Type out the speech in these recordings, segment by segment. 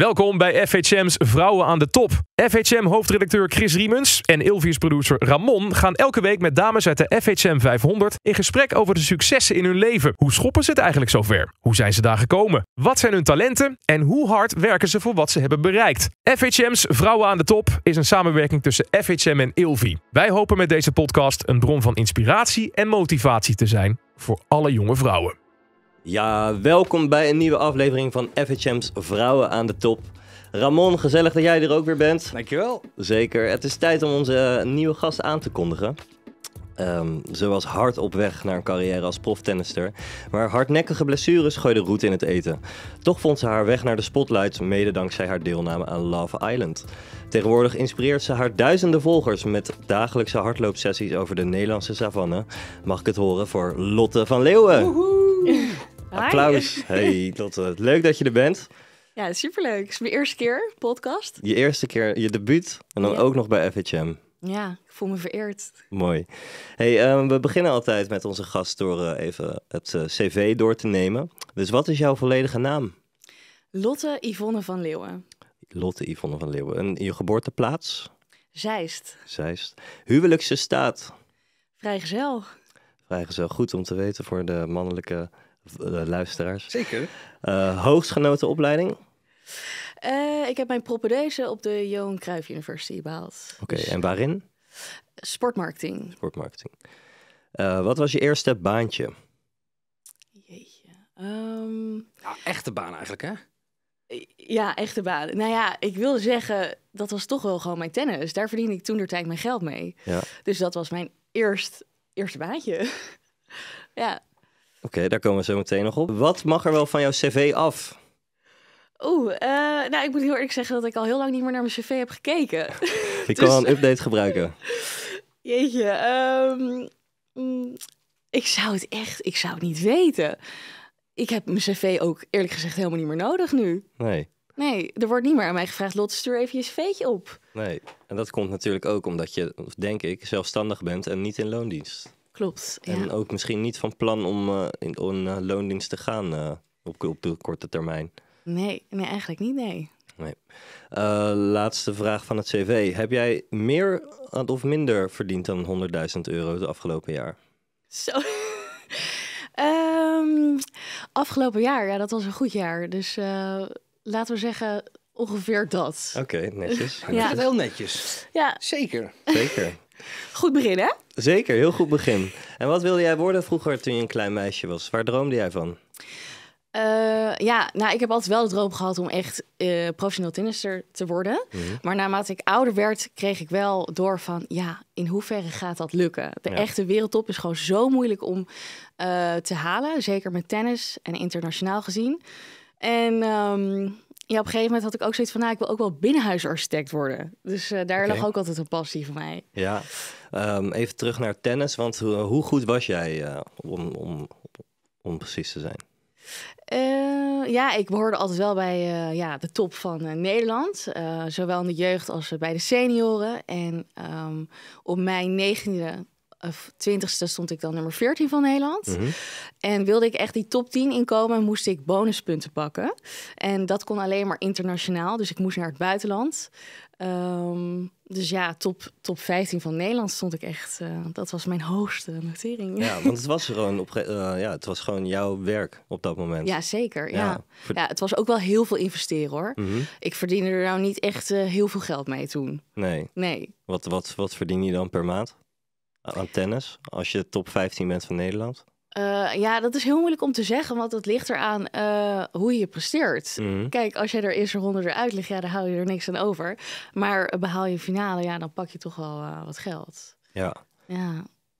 Welkom bij FHM's Vrouwen aan de Top. FHM-hoofdredacteur Chris Riemens en Ilvius-producer Ramon gaan elke week met dames uit de FHM 500 in gesprek over de successen in hun leven. Hoe schoppen ze het eigenlijk zover? Hoe zijn ze daar gekomen? Wat zijn hun talenten? En hoe hard werken ze voor wat ze hebben bereikt? FHM's Vrouwen aan de Top is een samenwerking tussen FHM en Ilvi. Wij hopen met deze podcast een bron van inspiratie en motivatie te zijn voor alle jonge vrouwen. Ja, welkom bij een nieuwe aflevering van FHM's Vrouwen aan de Top. Ramon, gezellig dat jij er ook weer bent. Dankjewel. Zeker. Het is tijd om onze eh, nieuwe gast aan te kondigen. Ehm, ze was hard op weg naar een carrière als proftennister, maar hardnekkige blessures gooiden roet in het eten. Toch vond ze haar weg naar de spotlight, mede dankzij haar deelname aan Love Island. Tegenwoordig inspireert ze haar duizenden volgers met dagelijkse hardloopsessies over de Nederlandse savanne. Mag ik het horen voor Lotte van Leeuwen? Applaus. Hey Lotte, leuk dat je er bent. Ja, superleuk. Het is mijn eerste keer, podcast. Je eerste keer, je debuut en dan ook nog bij FHM. Ja, ik voel me vereerd. Mooi. Hey, ehm, we beginnen altijd met onze gast door eh, even het eh, cv door te nemen. Dus wat is jouw volledige naam? Lotte Yvonne van Leeuwen. Lotte Yvonne van Leeuwen. En je geboorteplaats? Zeist. Zeist. Huwelijkse staat? Vrijgezel. Vrijgezel. Goed om te weten voor de mannelijke eh, luisteraars. Zeker. Eh, hoogstgenoten opleiding? Eh, ik heb mijn propedeuse op de Johan Cruijff University behaald. Oké, dus- en waarin? Sportmarketing. Sportmarketing. wat was je eerste baantje? Jeetje. Um... echte baan eigenlijk, hè? Ja, echte baan. Nou ja, ik wil zeggen, dat was toch wel gewoon mijn tennis. Daar verdiende ik toen de tijd mijn geld mee. Ja. Dus dat was mijn eerst, eerste baantje. ja. Oké, daar komen we zo meteen nog op. Wat mag er wel van jouw cv af? Oeh, eh, nou ik moet heel eerlijk zeggen dat ik al heel lang niet meer naar mijn cv heb gekeken. ik dus kan een update gebruiken. Jeetje, ehm, mm, ik zou het echt, ik zou het niet weten. Ik heb mijn cv ook eerlijk gezegd helemaal niet meer nodig nu. Nee. Nee, er wordt niet meer aan mij gevraagd, Lotte, stuur even je cv'tje op. Nee, en dat komt natuurlijk ook omdat je, denk ik, zelfstandig bent en niet in loondienst. Klopt. En ook misschien niet van plan om eh, in een loondienst te gaan eh, op, op de korte termijn. Nee, nee eigenlijk niet, nee. nee. Eh, laatste vraag van het cv. Heb jij meer of minder verdiend dan 100.000 euro het afgelopen jaar? Zo. Ehm, afgelopen jaar, ja, dat was een goed jaar. Dus laten we zeggen ongeveer dat. Oké, netjes. netjes. Ja, heel netjes. Ja. Zeker. Zeker. Goed begin, hè? Zeker, heel goed begin. En wat wilde jij worden vroeger toen je een klein meisje was? Waar droomde jij van? Eh, ja, nou, ik heb altijd wel de droom gehad om echt eh, professioneel tennister te worden. Mhm. Maar naarmate ik ouder werd, kreeg ik wel door van... ja, in hoeverre gaat dat lukken? De echte wereldtop is gewoon zo moeilijk om eh, te halen. Zeker met tennis en internationaal gezien. En ehm, ja, op een gegeven moment had ik ook zoiets van, nou, ik wil ook wel binnenhuisarchitect worden. Dus eh, daar okay. lag ook altijd een passie voor mij. Ja, ehm, even terug naar tennis, want hoe, eh, hoe goed was jij eh, om, om, om precies te zijn? ja, ik behoorde altijd wel bij ja, de top van Nederland. zowel in de jeugd als bij de senioren. En um, op mijn negende 20ste eh, stond ik dan nummer 14 van Nederland. Mhm. En wilde ik echt die top 10 inkomen, moest ik bonuspunten pakken. En dat kon alleen maar internationaal, dus ik moest naar het buitenland. Ehm, dus ja, top, top 15 van Nederland stond ik echt. Eh, dat was mijn hoogste notering. Ja, want het was gewoon, op, eh, ja, het was gewoon jouw werk op dat moment. Ja, zeker. Ja. Ja. het was ook wel heel veel investeren hoor. Mhm. Ik verdiende er nou niet echt heel veel geld mee toen. Nee. Nee. Wat, wat, wat verdien je dan per maand? aan tennis als je top 15 bent van Nederland? Eh, ja, dat is heel moeilijk om te zeggen, want dat ligt eraan uh, hoe je presteert. Mhm. Kijk, als jij er eerst ronde eruit ligt, ja, dan hou je er niks aan over. Maar behaal je finale, ja, dan pak je toch wel eh, wat geld. Ja. ja.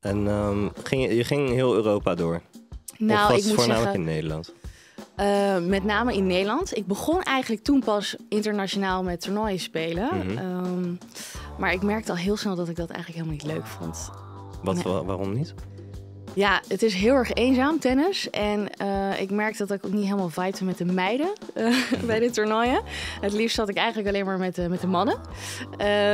En ehm, ging je, je, ging heel Europa door? Nou, ik het voornamelijk in Nederland? met name in Nederland. Ik begon eigenlijk toen pas internationaal met toernooien spelen. Mhm. Ehm, maar ik merkte al heel snel dat ik dat eigenlijk helemaal niet leuk vond. Wat, waarom niet? Ja, het is heel erg eenzaam tennis. En eh, ik merk dat ik ook niet helemaal vibe met de meiden eh, bij mhm. de toernooien. Het liefst zat ik eigenlijk alleen maar met, met de mannen.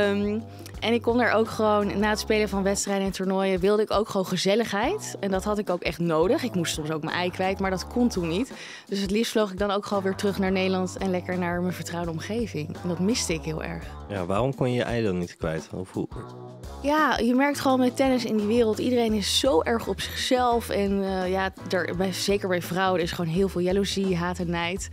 Um, en ik kon daar ook gewoon, na het spelen van wedstrijden en toernooien, wilde ik ook gewoon gezelligheid. En dat had ik ook echt nodig. Ik moest soms ook mijn ei kwijt, maar dat kon toen niet. Dus het liefst vloog ik dan ook gewoon weer terug naar Nederland en lekker naar mijn vertrouwde omgeving. En dat miste ik heel erg. Ja, waarom kon je je ei dan niet kwijt? Of Ja, je merkt gewoon met tennis in die wereld, iedereen is zo erg op zichzelf. En eh, ja, bij, zeker bij vrouwen, is gewoon heel veel jaloezie, haat en nijd.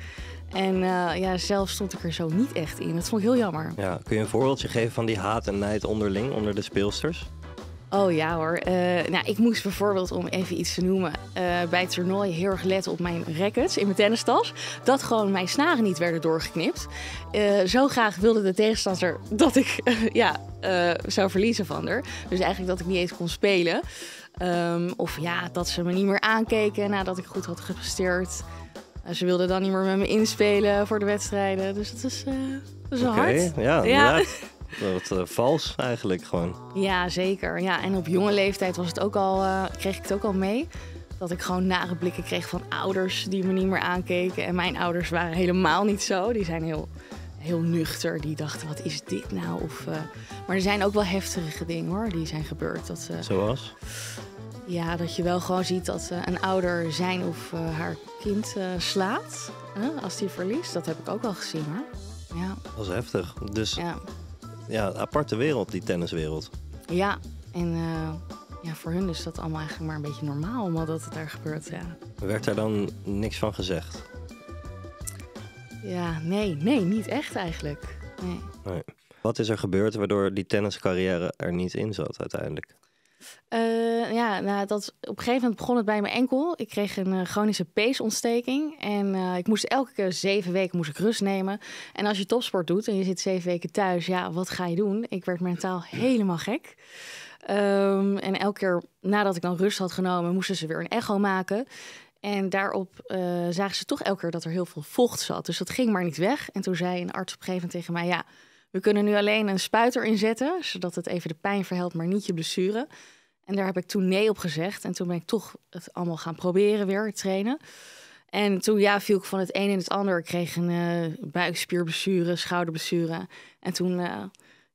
En eh, ja, zelf stond ik er zo niet echt in. Dat vond ik heel jammer. Ja, kun je een voorbeeldje geven van die haat en nijd onderling onder de speelsters? Oh ja hoor. Eh, nou, ik moest bijvoorbeeld, om even iets te noemen, eh, bij het toernooi heel erg letten op mijn rackets in mijn tennistas. Dat gewoon mijn snaren niet werden doorgeknipt. zo graag wilde de tegenstander dat ik ja, zou verliezen van haar. Dus eigenlijk dat ik niet eens kon spelen. Ehm, of ja, dat ze me niet meer aankeken nadat ik goed had gepresteerd ze wilde dan niet meer met me inspelen voor de wedstrijden. Dus het is, dat is eh, hard. Ja, ja. Dat eh, vals eigenlijk gewoon. Ja, zeker. Ja, en op jonge leeftijd was het ook al, eh, kreeg ik het ook al mee. Dat ik gewoon nare blikken kreeg van ouders die me niet meer aankeken. En mijn ouders waren helemaal niet zo. Die zijn heel, heel nuchter. Die dachten, wat is dit nou? Of, Maar er zijn ook wel heftige dingen hoor, die zijn gebeurd. Dat, Zoals? Ja, dat je wel gewoon ziet dat een ouder zijn of haar kind eh, slaat hè, als hij verliest. Dat heb ik ook al gezien hoor. Ja. Dat is heftig. Dus ja, ja aparte wereld, die tenniswereld. Ja, en eh, ja, voor hun is dat allemaal eigenlijk maar een beetje normaal, omdat het daar gebeurt. Ja. Werd daar dan niks van gezegd? Ja, nee, nee, niet echt eigenlijk. Nee. nee. Wat is er gebeurd waardoor die tenniscarrière er niet in zat uiteindelijk? Eh, ja, nou, dat, op een gegeven moment begon het bij mijn enkel. Ik kreeg een eh, chronische peesontsteking. En eh, ik moest elke keer zeven weken moest ik rust nemen. En als je topsport doet en je zit zeven weken thuis, ja, wat ga je doen? Ik werd mentaal helemaal gek. Ehm, en elke keer nadat ik dan rust had genomen, moesten ze weer een echo maken. En daarop zagen ze toch elke keer dat er heel veel vocht zat. Dus dat ging maar niet weg. En toen zei een arts op een gegeven moment tegen mij: Ja, we kunnen nu alleen een spuiter inzetten, zodat het even de pijn verhelpt, maar niet je blessure. En daar heb ik toen nee op gezegd. En toen ben ik toch het allemaal gaan proberen weer, trainen. En toen ja, viel ik van het een in het ander. Ik kreeg een uh, buikspierblessure, schouderblessure. En toen eh,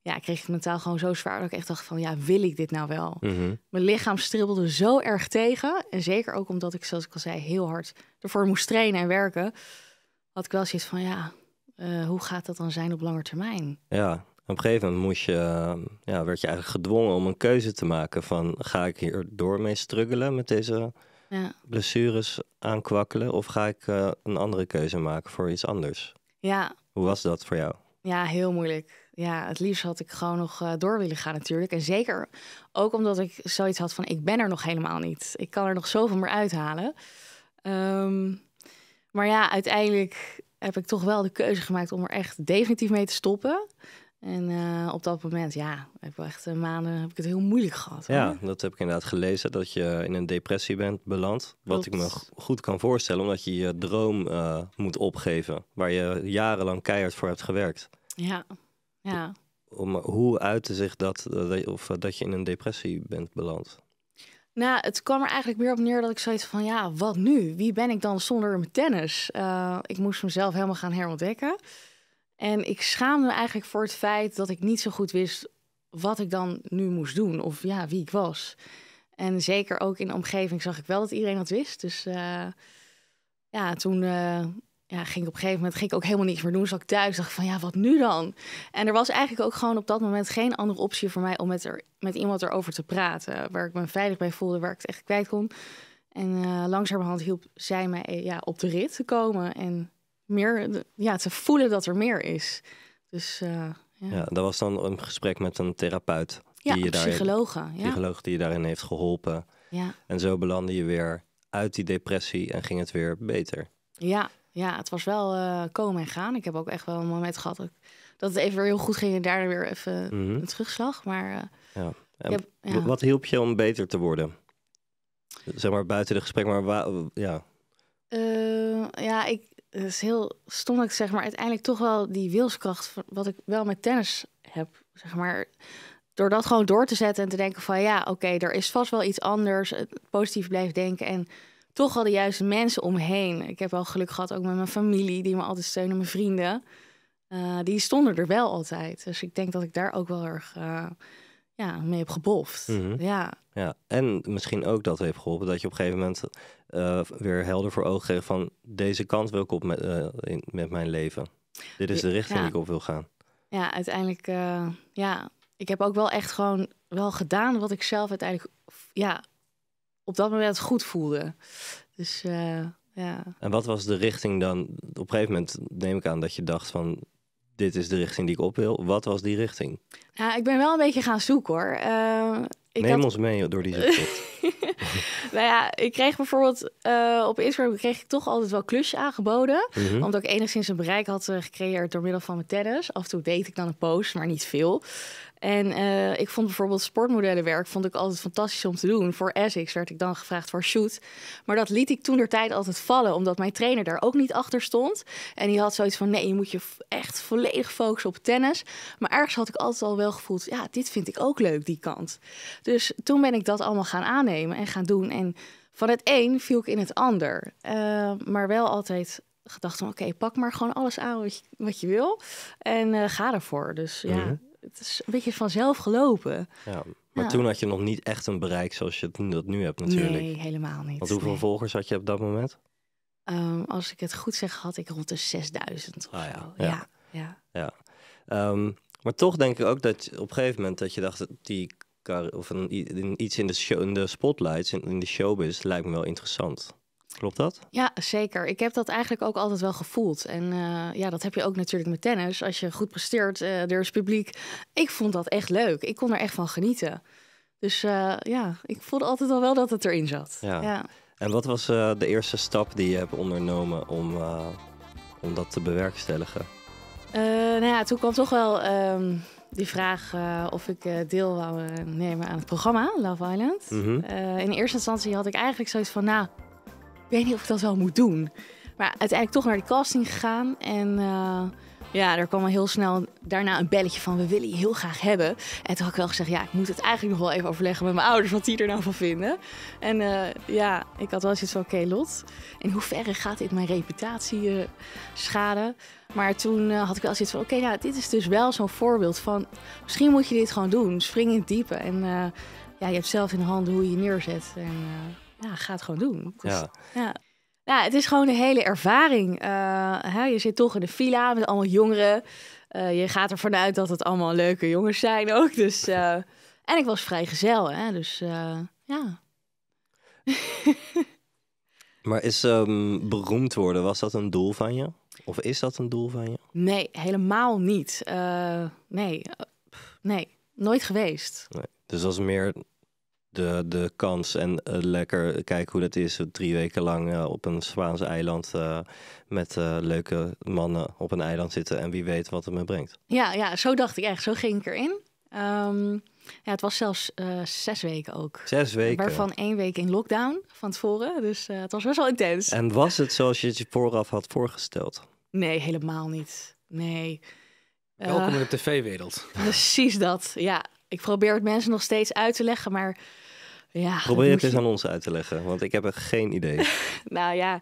ja, kreeg ik mentaal gewoon zo zwaar dat ik echt dacht van... ja, wil ik dit nou wel? Mhm. Mijn lichaam stribbelde zo erg tegen. En zeker ook omdat ik, zoals ik al zei, heel hard ervoor moest trainen en werken... had ik wel zoiets van ja, eh, hoe gaat dat dan zijn op lange termijn? Ja, op een gegeven moment moest je, eh, ja, werd je eigenlijk gedwongen om een keuze te maken van ga ik hier door mee struggelen met deze ja. blessures aankwakkelen of ga ik eh, een andere keuze maken voor iets anders? Ja. Hoe was dat voor jou? Ja, heel moeilijk. Ja, het liefst had ik gewoon nog door willen gaan natuurlijk. En zeker ook omdat ik zoiets had van ik ben er nog helemaal niet. Ik kan er nog zoveel meer uithalen. Ehm, maar ja, uiteindelijk heb ik toch wel de keuze gemaakt om er echt definitief mee te stoppen. En eh, op dat moment, ja, heb ik echt eh, maanden heb ik het heel moeilijk gehad. Ja, dat heb ik inderdaad gelezen, dat je in een depressie bent beland. Wat ik me goed kan voorstellen, omdat je je droom eh, moet opgeven. Waar je jarenlang keihard voor hebt gewerkt. Ja, ja. Om, hoe uitte zich dat, of dat je in een depressie bent beland? Nou, het kwam er eigenlijk meer op neer dat ik zoiets van, ja, wat nu? Wie ben ik dan zonder mijn tennis? Eh, ik moest mezelf helemaal gaan herontdekken. En ik schaamde me eigenlijk voor het feit dat ik niet zo goed wist wat ik dan nu moest doen of ja, wie ik was. En zeker ook in de omgeving zag ik wel dat iedereen dat wist. Dus uh, ja, toen eh, ja, ging op een gegeven moment ging ik ook helemaal niks meer doen. Zat ik thuis, dacht van ja, wat nu dan? En er was eigenlijk ook gewoon op dat moment geen andere optie voor mij om met, er, met iemand erover te praten. Waar ik me veilig bij voelde, waar ik het echt kwijt kon. En eh, langzamerhand hielp zij mij eh, ja, op de rit te komen en meer ja, te voelen dat er meer is. Dus eh, ja. ja. dat was dan een gesprek met een therapeut. Die ja, je daarin, psychologe. Psycholoog die je daarin heeft geholpen. Ja. En zo belandde je weer uit die depressie en ging het weer beter. Ja, ja, het was wel eh, komen en gaan. Ik heb ook echt wel een moment gehad dat het even heel goed ging en daarna weer even mhm. een terugslag. Maar eh, ja. Heb, wat hielp je om beter te worden? Zeg maar buiten de gesprek, maar ja. Eh, ja, ik het is heel stom ik zeg, maar uiteindelijk toch wel die wilskracht wat ik wel met tennis heb, zeg maar. Door dat gewoon door te zetten en te denken van ja, oké, er is vast wel iets anders. Positief blijven denken en toch wel de juiste mensen omheen. Ik heb wel geluk gehad ook met mijn familie, die me altijd steunen, mijn vrienden. Eh, die stonden er wel altijd. Dus ik denk dat ik daar ook wel erg eh, ja, mee heb geboft. Mhm. ja. ja. En misschien ook dat heeft geholpen dat je op een gegeven moment eh, weer helder voor ogen kreeg van deze kant wil ik op met, in, met mijn leven. Dit is de richting die ik op wil gaan. Ja, uiteindelijk, ja, ik heb ook wel echt gewoon wel gedaan wat ik zelf uiteindelijk ja, op dat moment goed voelde. Dus eh, ja. En wat was de richting dan? Op een gegeven moment neem ik aan dat je dacht van... Dit is de richting die ik op wil. Wat was die richting? Ja, nou, ik ben wel een beetje gaan zoeken hoor. Eh, ik Neem ons mee door die zoektocht. nou ja, ik kreeg bijvoorbeeld eh, op Instagram kreeg ik toch altijd wel klusjes aangeboden. Mhm. Omdat ik enigszins een bereik had eh, gecreëerd door middel van mijn tennis. Af en toe deed ik dan een post, maar niet veel. En eh, ik vond bijvoorbeeld sportmodellenwerk vond ik altijd fantastisch om te doen. Voor Essex werd ik dan gevraagd voor shoot. Maar dat liet ik toen der tijd altijd vallen, omdat mijn trainer daar ook niet achter stond. En die had zoiets van: nee, je moet je echt volledig focussen op tennis. Maar ergens had ik altijd al wel gevoeld: ja, dit vind ik ook leuk, die kant. Dus toen ben ik dat allemaal gaan aannemen en gaan doen. En van het een viel ik in het ander. Eh, maar wel altijd gedacht van oké, pak maar gewoon alles aan wat je, wil. En eh, ga ervoor. Dus ja, mhm. het is een beetje vanzelf gelopen. Ja. Maar toen had je nog niet echt een bereik zoals je het, dat nu hebt natuurlijk. Nee, helemaal niet. Want hoeveel volgers had je op dat moment? Ehm, als ik het goed zeg, had ik rond de 6000 of ah, ja. zo. Ja, ja. ja. Ehm, maar toch denk ik ook dat op een gegeven moment dat je dacht, die of iets in de, show, in de spotlights, in, in de showbiz, lijkt me wel interessant. Klopt dat? Ja, zeker. Ik heb dat eigenlijk ook altijd wel gevoeld. En eh, ja, dat heb je ook natuurlijk met tennis. Als je goed presteert, uh, publiek. Ik vond dat echt leuk. Ik kon er echt van genieten. Dus eh, ja, ik voelde altijd al wel dat het erin zat. Ja. En wat was de eerste stap die je hebt ondernomen om, om dat te bewerkstelligen? nou ja, toen kwam toch wel... Ehm, die vraag eh, of ik uh, deel wou eh, nemen aan het programma Love Island. Mhm. in eerste instantie had ik eigenlijk zoiets van, nou, ik weet niet of ik dat wel moet doen. Maar uiteindelijk toch naar die casting gegaan en ja, er kwam al heel snel daarna een belletje van we willen je heel graag hebben. En toen had ik wel gezegd, ja, ik moet het eigenlijk nog wel even overleggen met mijn ouders wat die er nou van vinden. En eh, ja, ik had wel iets van oké, okay, Lot, in hoeverre gaat dit mijn reputatie uh, eh, schaden? Maar toen eh, had ik wel zoiets van oké, nou, dit is dus wel zo'n voorbeeld van misschien moet je dit gewoon doen. Spring in het diepe en ja, je hebt zelf in de hand hoe je je neerzet. En ja, ga het gewoon doen. Dus, ja. Nou, het is gewoon een hele ervaring. Eh, hè, je zit toch in de villa met allemaal jongeren. Eh, je gaat ervan uit dat het allemaal leuke jongens zijn ook. Dus, eh, en ik was vrijgezel, hè, dus ja. maar is ehm, beroemd worden, was dat een doel van je? Of is dat een doel van je? Nee, helemaal niet. nee, nee, nooit geweest. Nee. Dus dat is meer de, de kans en eh, lekker kijken hoe dat is. Eh, drie weken lang eh, op een Zwaans eiland met leuke mannen op een eiland zitten. En wie weet wat het me brengt. Ja, ja zo dacht ik echt. Zo ging ik erin. Ehm, ja, het was zelfs zes weken ook. Zes weken. Waarvan één week in lockdown van tevoren. Dus het was best wel intens. En was het zoals je het je vooraf had voorgesteld? Nee, helemaal niet. Nee. Welkom in de tv-wereld. Precies dat, ja. Ik probeer het mensen nog steeds uit te leggen, maar ja, Probeer het eens aan ons uit te leggen, want ik heb er geen idee. nou ja,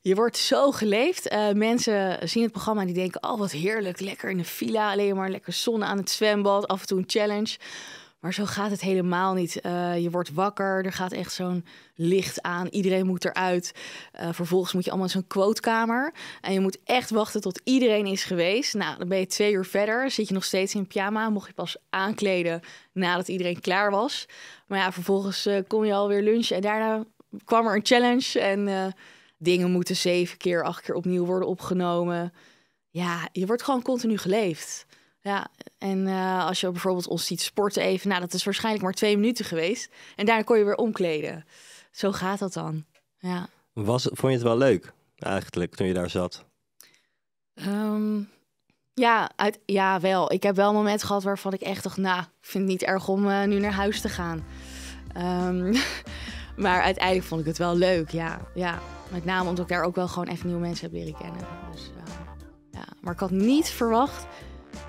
je wordt zo geleefd. Eh, mensen zien het programma en die denken: oh, wat heerlijk, lekker in de villa, alleen maar lekker zon aan het zwembad, af en toe een challenge. Maar zo gaat het helemaal niet. Eh, je wordt wakker, er gaat echt zo'n licht aan, iedereen moet eruit. Eh, vervolgens moet je allemaal zo'n quotekamer. En je moet echt wachten tot iedereen is geweest. Nou, dan ben je twee uur verder, zit je nog steeds in pyjama. Mocht je pas aankleden nadat iedereen klaar was. Maar ja, vervolgens eh, kom je alweer lunchen. En daarna kwam er een challenge en dingen moeten zeven keer, acht keer opnieuw worden opgenomen. Ja, je wordt gewoon continu geleefd. Ja, en eh, als je bijvoorbeeld ons ziet sporten even, nou dat is waarschijnlijk maar twee minuten geweest. En daarna kon je weer omkleden. Zo gaat dat dan. Ja. Was, vond je het wel leuk eigenlijk toen je daar zat? Ehm, ja, uit, ja, wel. Ik heb wel moment gehad waarvan ik echt dacht, nou, ik vind het niet erg om eh, nu naar huis te gaan. Ehm, maar uiteindelijk vond ik het wel leuk, ja. ja. Met name omdat ik daar ook wel gewoon even nieuwe mensen heb leren kennen. Dus, eh, ja. Maar ik had niet verwacht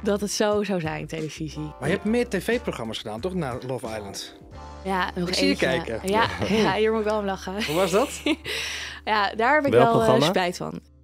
dat het zo zou zijn, televisie. Maar je hebt meer tv-programma's gedaan, toch, na Love Island? Ja, nog eens. Zie je kijken. Ja, hier moet ik wel om lachen. Hoe was dat? ja, daar heb ik wel, wel eh, spijt van.